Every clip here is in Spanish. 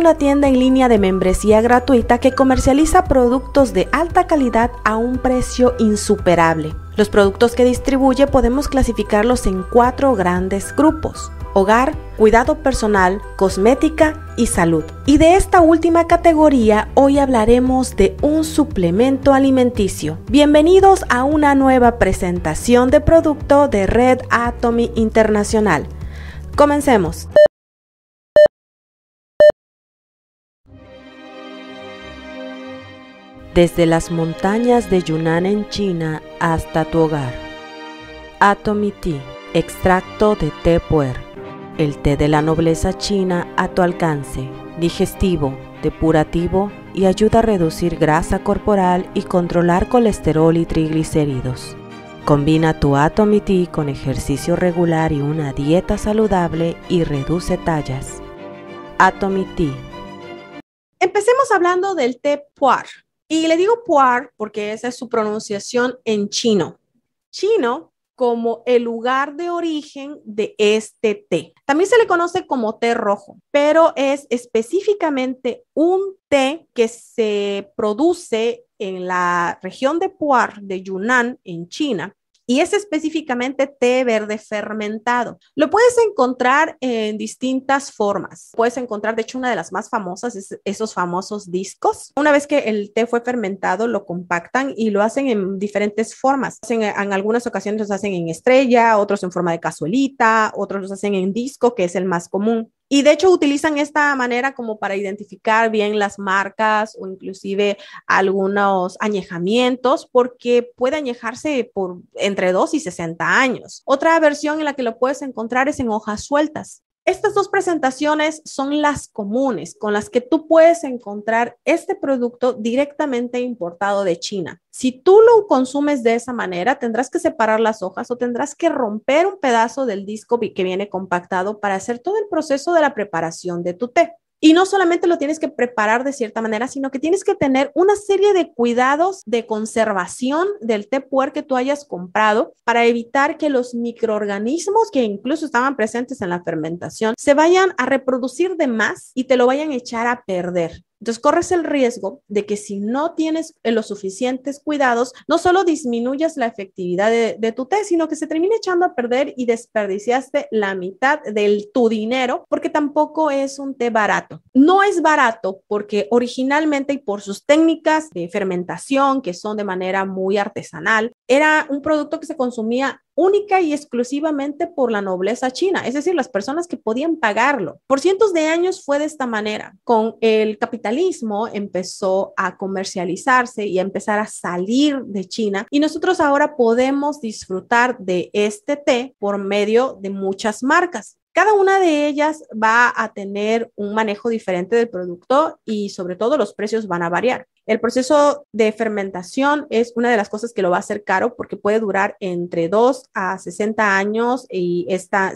una tienda en línea de membresía gratuita que comercializa productos de alta calidad a un precio insuperable. Los productos que distribuye podemos clasificarlos en cuatro grandes grupos. Hogar, cuidado personal, cosmética y salud. Y de esta última categoría hoy hablaremos de un suplemento alimenticio. Bienvenidos a una nueva presentación de producto de Red Atomy Internacional. Comencemos. desde las montañas de Yunnan en China hasta tu hogar. Atomy Tea, extracto de té puer, el té de la nobleza china a tu alcance, digestivo, depurativo y ayuda a reducir grasa corporal y controlar colesterol y triglicéridos. Combina tu Atomy Tea con ejercicio regular y una dieta saludable y reduce tallas. Atomy Tea. Empecemos hablando del té puer y le digo Pu'er porque esa es su pronunciación en chino. Chino como el lugar de origen de este té. También se le conoce como té rojo, pero es específicamente un té que se produce en la región de Pu'er de Yunnan, en China, y es específicamente té verde fermentado. Lo puedes encontrar en distintas formas. Puedes encontrar, de hecho, una de las más famosas es esos famosos discos. Una vez que el té fue fermentado, lo compactan y lo hacen en diferentes formas. Eh, en, algunas ocasiones los hacen en estrella, otros en forma de cazuelita, otros los hacen en disco, que es el más común. Y de hecho utilizan esta manera como para identificar bien las marcas o inclusive algunos añejamientos porque puede añejarse por entre 2 y 60 años. Otra versión en la que lo puedes encontrar es en hojas sueltas. Estas dos presentaciones son las comunes con las que tú puedes encontrar este producto directamente importado de China. Si tú lo consumes de esa manera, tendrás que separar las hojas o tendrás que romper un pedazo del disco que viene compactado para hacer todo el proceso de la preparación de tu té. Y no solamente lo tienes que preparar de cierta manera, sino que tienes que tener una serie de cuidados de conservación del té puer que tú hayas comprado para evitar que los microorganismos que incluso estaban presentes en la fermentación se vayan a reproducir de más y te lo vayan a echar a perder. Entonces corres el riesgo de que si no tienes eh, los suficientes cuidados, no solo disminuyas la efectividad de, tu té, sino que se termina echando a perder y desperdiciaste la mitad de tu dinero porque tampoco es un té barato. No es barato porque originalmente y por sus técnicas de fermentación que son de manera muy artesanal, era un producto que se consumía única y exclusivamente por la nobleza china, es decir, las personas que podían pagarlo. Por cientos de años fue de esta manera. Con el capitalismo empezó a comercializarse y a empezar a salir de China y nosotros ahora podemos disfrutar de este té por medio de muchas marcas. Cada una de ellas va a tener un manejo diferente del producto y sobre todo los precios van a variar. El proceso de fermentación es una de las cosas que lo va a hacer caro porque puede durar entre 2 a 60 años y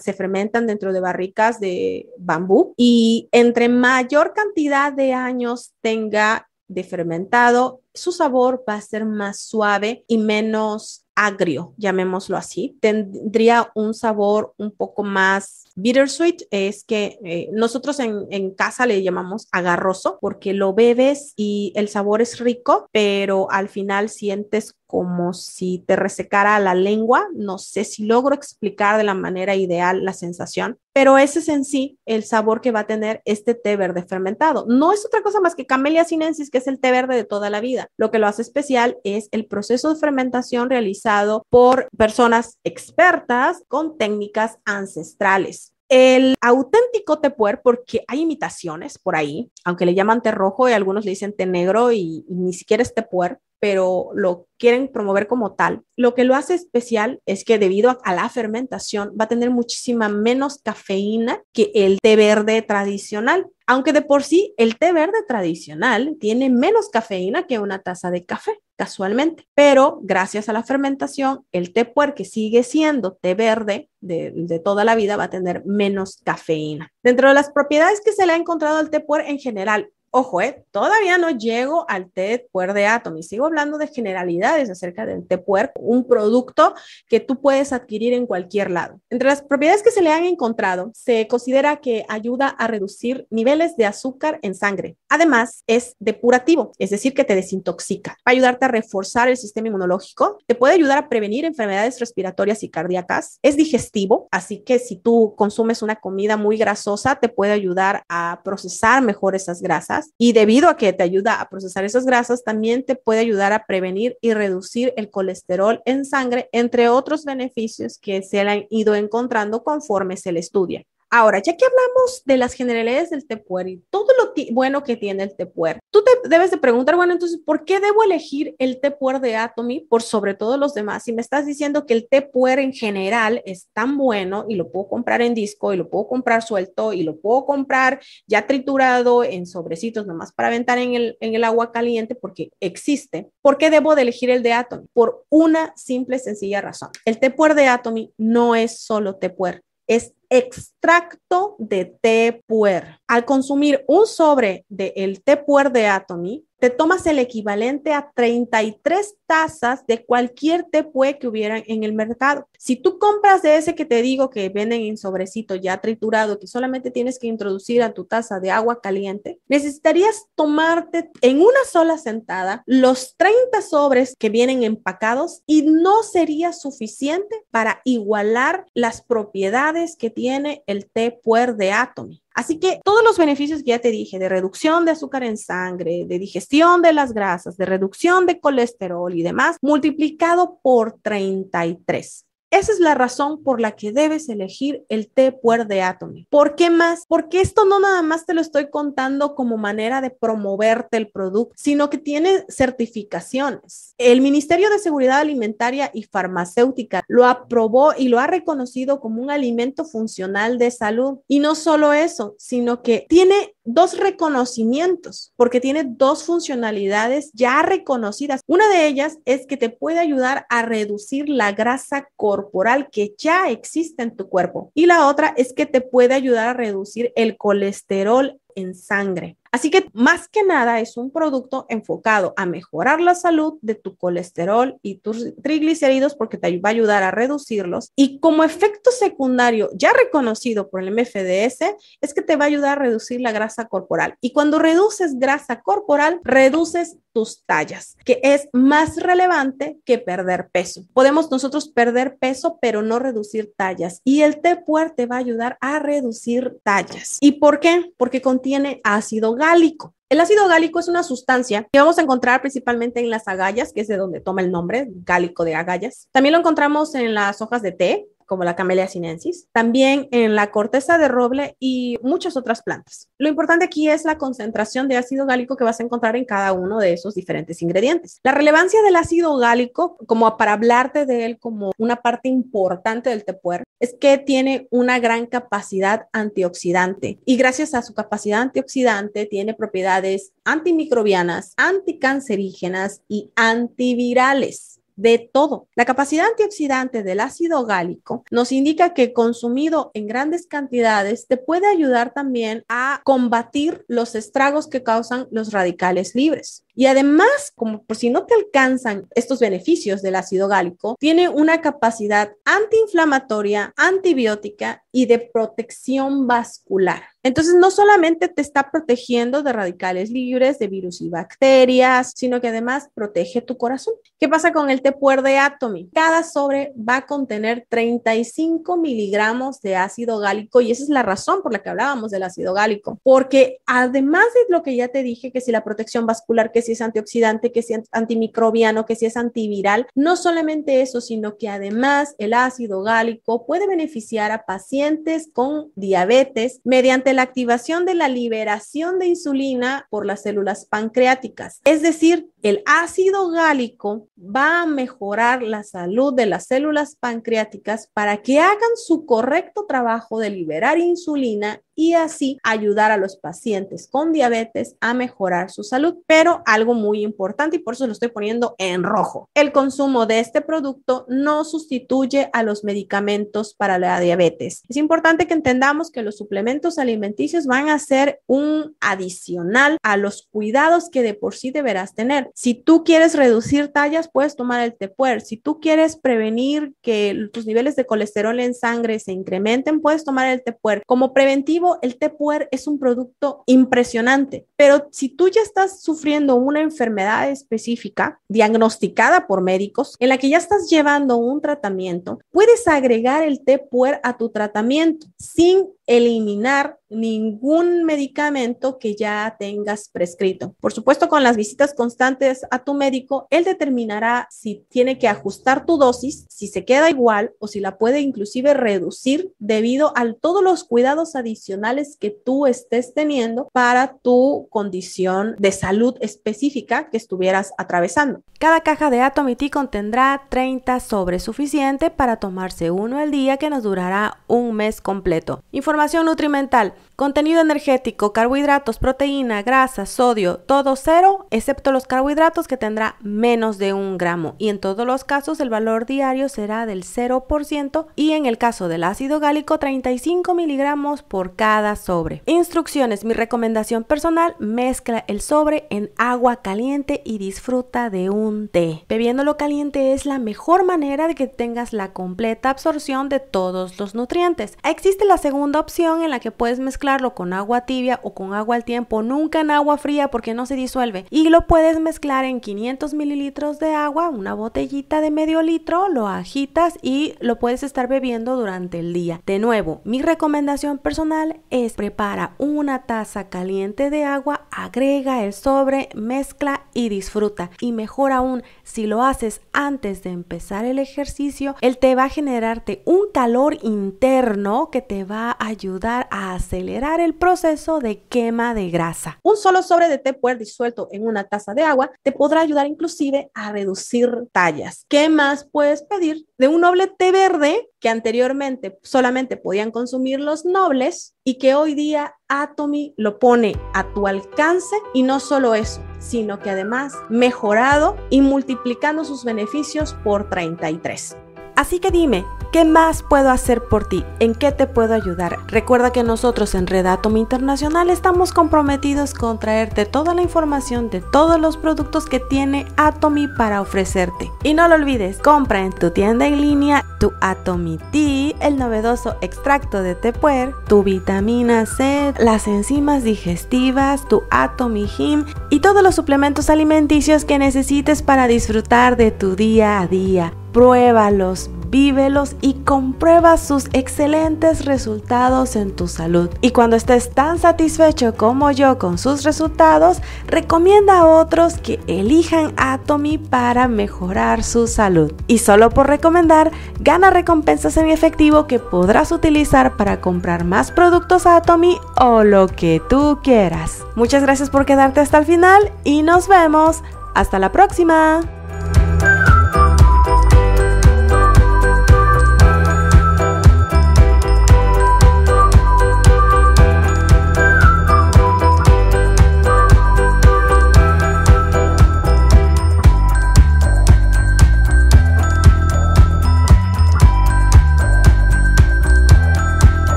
se fermentan dentro de barricas de bambú y entre mayor cantidad de años tenga de fermentado, su sabor va a ser más suave y menos agrio, llamémoslo así. Tendría un sabor un poco más bittersweet, es que eh, nosotros en, casa le llamamos agarroso porque lo bebes y el sabor es rico, pero al final sientes como si te resecara la lengua. No sé si logro explicar de la manera ideal la sensación, pero ese es en sí el sabor que va a tener este té verde fermentado. No es otra cosa más que Camellia sinensis, que es el té verde de toda la vida. Lo que lo hace especial es el proceso de fermentación realizado por personas expertas con técnicas ancestrales. El auténtico té puer, porque hay imitaciones por ahí, aunque le llaman té rojo y algunos le dicen té negro y, ni siquiera es té puer, pero lo quieren promover como tal. Lo que lo hace especial es que debido a la fermentación va a tener muchísima menos cafeína que el té verde tradicional aunque de por sí el té verde tradicional tiene menos cafeína que una taza de café, casualmente. Pero gracias a la fermentación, el té que sigue siendo té verde de, de, toda la vida, va a tener menos cafeína. Dentro de las propiedades que se le ha encontrado al té puer en general Ojo, eh, todavía no llego al té puer de Atom y sigo hablando de generalidades acerca del té puer, un producto que tú puedes adquirir en cualquier lado. Entre las propiedades que se le han encontrado, se considera que ayuda a reducir niveles de azúcar en sangre. Además, es depurativo, es decir, que te desintoxica. Va a ayudarte a reforzar el sistema inmunológico, te puede ayudar a prevenir enfermedades respiratorias y cardíacas, es digestivo, así que si tú consumes una comida muy grasosa, te puede ayudar a procesar mejor esas grasas y debido a que te ayuda a procesar esas grasas, también te puede ayudar a prevenir y reducir el colesterol en sangre, entre otros beneficios que se han ido encontrando conforme se le estudia. Ahora, ya que hablamos de las generalidades del Tepuer y todo lo bueno que tiene el Tepuer, tú te debes de preguntar, bueno, entonces, ¿por qué debo elegir el Tepuer de Atomy por sobre todos los demás? Si me estás diciendo que el Tepuer en general es tan bueno y lo puedo comprar en disco y lo puedo comprar suelto y lo puedo comprar ya triturado en sobrecitos nomás para aventar en el, en el agua caliente porque existe, ¿por qué debo de elegir el de Atomy? Por una simple, sencilla razón. El Tepuer de Atomy no es solo Tepuer, es extracto de té puer. Al consumir un sobre del el té puer de Atomy, te tomas el equivalente a 33 tazas de cualquier té puer que hubiera en el mercado. Si tú compras de ese que te digo que venden en sobrecito ya triturado, que solamente tienes que introducir a tu taza de agua caliente, necesitarías tomarte en una sola sentada los 30 sobres que vienen empacados y no sería suficiente para igualar las propiedades que tiene el té puer de Atomy. Así que todos los beneficios que ya te dije, de reducción de azúcar en sangre, de digestión de las grasas, de reducción de colesterol y demás, multiplicado por 33. Esa es la razón por la que debes elegir el té puer de Atomy. ¿Por qué más? Porque esto no nada más te lo estoy contando como manera de promoverte el producto, sino que tiene certificaciones. El Ministerio de Seguridad Alimentaria y Farmacéutica lo aprobó y lo ha reconocido como un alimento funcional de salud. Y no solo eso, sino que tiene dos reconocimientos, porque tiene dos funcionalidades ya reconocidas. Una de ellas es que te puede ayudar a reducir la grasa corporal que ya existe en tu cuerpo. Y la otra es que te puede ayudar a reducir el colesterol en sangre. Así que más que nada es un producto enfocado a mejorar la salud de tu colesterol y tus triglicéridos porque te va a ayudar a reducirlos. Y como efecto secundario ya reconocido por el MFDS es que te va a ayudar a reducir la grasa corporal. Y cuando reduces grasa corporal, reduces tus tallas, que es más relevante que perder peso. Podemos nosotros perder peso, pero no reducir tallas. Y el té fuerte te va a ayudar a reducir tallas. ¿Y por qué? Porque contiene ácido gálico. El ácido gálico es una sustancia que vamos a encontrar principalmente en las agallas, que es de donde toma el nombre, gálico de agallas. También lo encontramos en las hojas de té, como la camelia sinensis, también en la corteza de roble y muchas otras plantas. Lo importante aquí es la concentración de ácido gálico que vas a encontrar en cada uno de esos diferentes ingredientes. La relevancia del ácido gálico, como para hablarte de él como una parte importante del tepuer, es que tiene una gran capacidad antioxidante y gracias a su capacidad antioxidante tiene propiedades antimicrobianas, anticancerígenas y antivirales de todo. La capacidad antioxidante del ácido gálico nos indica que consumido en grandes cantidades te puede ayudar también a combatir los estragos que causan los radicales libres. Y además, como por si no te alcanzan estos beneficios del ácido gálico, tiene una capacidad antiinflamatoria, antibiótica y de protección vascular. Entonces, no solamente te está protegiendo de radicales libres, de virus y bacterias, sino que además protege tu corazón. ¿Qué pasa con el puer de Atomy? Cada sobre va a contener 35 miligramos de ácido gálico y esa es la razón por la que hablábamos del ácido gálico, porque además de lo que ya te dije, que si la protección vascular que si es antioxidante, que si es antimicrobiano, que si es antiviral. No solamente eso, sino que además el ácido gálico puede beneficiar a pacientes con diabetes mediante la activación de la liberación de insulina por las células pancreáticas. Es decir, el ácido gálico va a mejorar la salud de las células pancreáticas para que hagan su correcto trabajo de liberar insulina y así ayudar a los pacientes con diabetes a mejorar su salud. Pero algo muy importante y por eso lo estoy poniendo en rojo. El consumo de este producto no sustituye a los medicamentos para la diabetes. Es importante que entendamos que los suplementos alimenticios van a ser un adicional a los cuidados que de por sí deberás tener. Si tú quieres reducir tallas, puedes tomar el tepuer. Si tú quieres prevenir que tus niveles de colesterol en sangre se incrementen, puedes tomar el tepuer. Como preventivo, el té puer es un producto impresionante, pero si tú ya estás sufriendo una enfermedad específica diagnosticada por médicos, en la que ya estás llevando un tratamiento, puedes agregar el té puer a tu tratamiento sin eliminar ningún medicamento que ya tengas prescrito. Por supuesto, con las visitas constantes a tu médico, él determinará si tiene que ajustar tu dosis, si se queda igual o si la puede inclusive reducir debido a todos los cuidados adicionales que tú estés teniendo para tu condición de salud específica que estuvieras atravesando. Cada caja de Atomity contendrá 30 sobres suficientes para tomarse uno al día que nos durará un mes completo información nutrimental. Contenido energético, carbohidratos, proteína, grasa, sodio, todo cero, excepto los carbohidratos que tendrá menos de un gramo. Y en todos los casos el valor diario será del 0% y en el caso del ácido gálico 35 miligramos por cada sobre. Instrucciones, mi recomendación personal, mezcla el sobre en agua caliente y disfruta de un té. Bebiéndolo caliente es la mejor manera de que tengas la completa absorción de todos los nutrientes. Existe la segunda opción en la que puedes mezclar con agua tibia o con agua al tiempo, nunca en agua fría porque no se disuelve. Y lo puedes mezclar en 500 mililitros de agua, una botellita de medio litro, lo agitas y lo puedes estar bebiendo durante el día. De nuevo, mi recomendación personal es prepara una taza caliente de agua, agrega el sobre, mezcla y disfruta. Y mejor aún, si lo haces antes de empezar el ejercicio, él te va a generarte un calor interno que te va a ayudar a acelerar el proceso de quema de grasa. Un solo sobre de té puer disuelto en una taza de agua te podrá ayudar inclusive a reducir tallas. ¿Qué más puedes pedir de un noble té verde que anteriormente solamente podían consumir los nobles y que hoy día Atomy lo pone a tu alcance y no solo eso, sino que además mejorado y multiplicando sus beneficios por 33. Así que dime, ¿Qué más puedo hacer por ti? ¿En qué te puedo ayudar? Recuerda que nosotros en Red Atomy Internacional estamos comprometidos con traerte toda la información de todos los productos que tiene Atomy para ofrecerte. Y no lo olvides, compra en tu tienda en línea tu Atomy Tea, el novedoso extracto de tepuer, tu vitamina C, las enzimas digestivas, tu Atomy Him y todos los suplementos alimenticios que necesites para disfrutar de tu día a día. Pruébalos, vívelos y comprueba sus excelentes resultados en tu salud. Y cuando estés tan satisfecho como yo con sus resultados, recomienda a otros que elijan Atomy para mejorar su salud. Y solo por recomendar, gana recompensas en efectivo que podrás utilizar para comprar más productos Atomy o lo que tú quieras. Muchas gracias por quedarte hasta el final y nos vemos. Hasta la próxima.